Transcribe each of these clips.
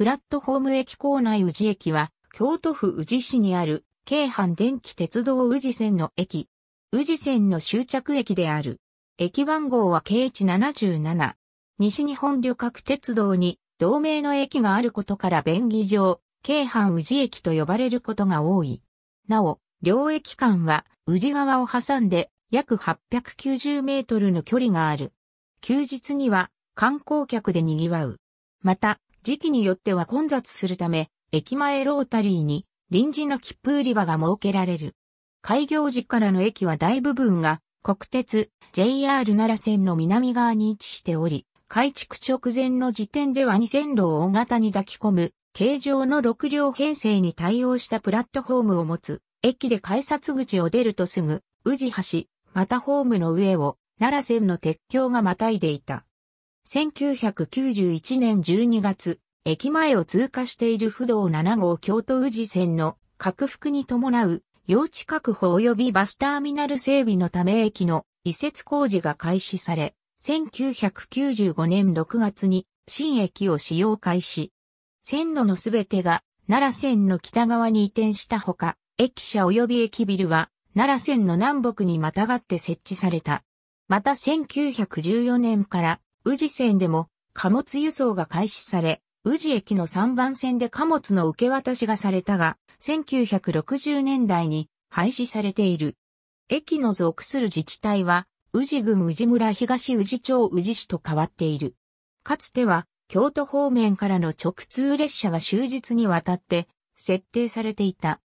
プラットホーム駅構内宇治駅は、京都府宇治市にある、京阪電気鉄道宇治線の駅。宇治線の終着駅である。駅番号は KH77。西日本旅客鉄道に同名の駅があることから便宜上、京阪宇治駅と呼ばれることが多い。なお、両駅間は宇治川を挟んで約890メートルの距離がある。休日には観光客で賑わう。また、時期によっては混雑するため、駅前ロータリーに臨時の切符売り場が設けられる。開業時からの駅は大部分が国鉄 JR 奈良線の南側に位置しており、改築直前の時点では2線路を大型に抱き込む形状の6両編成に対応したプラットフォームを持つ、駅で改札口を出るとすぐ、宇治橋、またホームの上を奈良線の鉄橋がまたいでいた。1991年12月、駅前を通過している不動7号京都宇治線の拡幅に伴う用地確保及びバスターミナル整備のため駅の移設工事が開始され、1995年6月に新駅を使用開始。線路のすべてが奈良線の北側に移転したほか、駅舎及び駅ビルは奈良線の南北にまたがって設置された。また1914年から宇治線でも貨物輸送が開始され、宇治駅の3番線で貨物の受け渡しがされたが、1960年代に廃止されている。駅の属する自治体は、宇治郡宇治村東宇治町宇治市と変わっている。かつては、京都方面からの直通列車が終日にわたって設定されていた。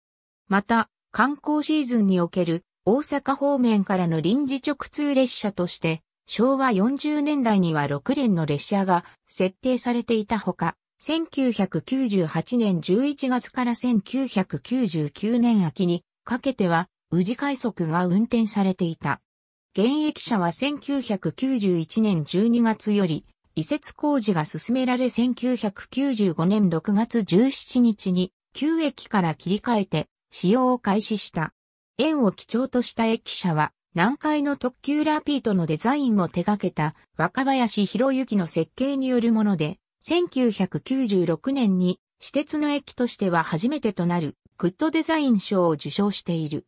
また、観光シーズンにおける大阪方面からの臨時直通列車として昭和40年代には6連の列車が設定されていたほか、1998年11月から1999年秋にかけては宇治快速が運転されていた。現役車は1991年12月より移設工事が進められ1995年6月17日に旧駅から切り替えて使用を開始した。円を基調とした駅舎は南海の特急ラピートのデザインも手掛けた若林博之の設計によるもので、1996年に私鉄の駅としては初めてとなるグッドデザイン賞を受賞している。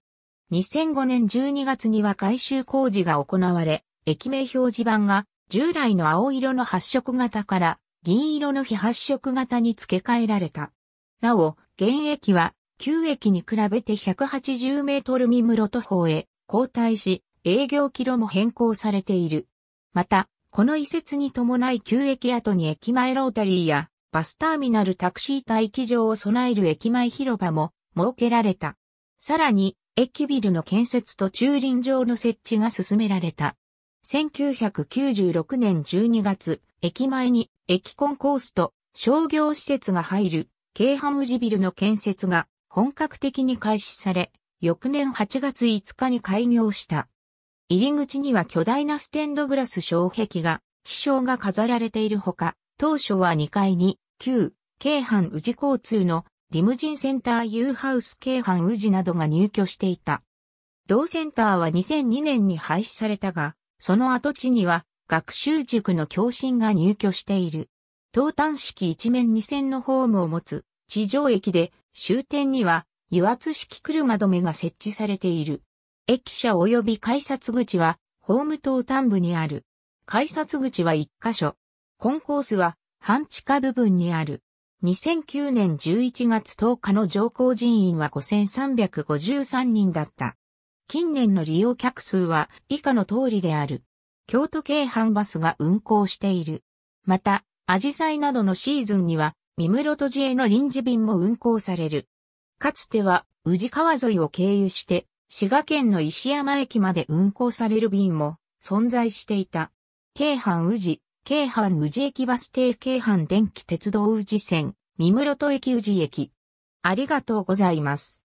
2005年12月には改修工事が行われ、駅名表示板が従来の青色の発色型から銀色の非発色型に付け替えられた。なお、現駅は旧駅に比べて180メートル未室徒歩へ交代し、営業キロも変更されている。また、この移設に伴い旧駅跡に駅前ロータリーやバスターミナルタクシー待機場を備える駅前広場も設けられた。さらに、駅ビルの建設と駐輪場の設置が進められた。1996年12月、駅前に駅コンコースと商業施設が入る、京阪宇治ビルの建設が本格的に開始され、翌年8月5日に開業した。入り口には巨大なステンドグラス障壁が、飛翔が飾られているほか、当初は2階に、旧、京阪宇治交通のリムジンセンター U ハウス京阪宇治などが入居していた。同センターは2002年に廃止されたが、その跡地には学習塾の教診が入居している。東端式一面二線のホームを持つ地上駅で終点には油圧式車止めが設置されている。駅舎及び改札口は、ホーム等端部にある。改札口は1箇所。コンコースは、半地下部分にある。2009年11月10日の乗降人員は5353人だった。近年の利用客数は以下の通りである。京都京阪バスが運行している。また、アジサイなどのシーズンには、三室戸寺への臨時便も運行される。かつては宇治川沿いを経由して滋賀県の石山駅まで運行される便も存在していた。京阪宇治、京阪宇治駅バス停京阪電気鉄道宇治線、三室戸駅宇治駅。ありがとうございます。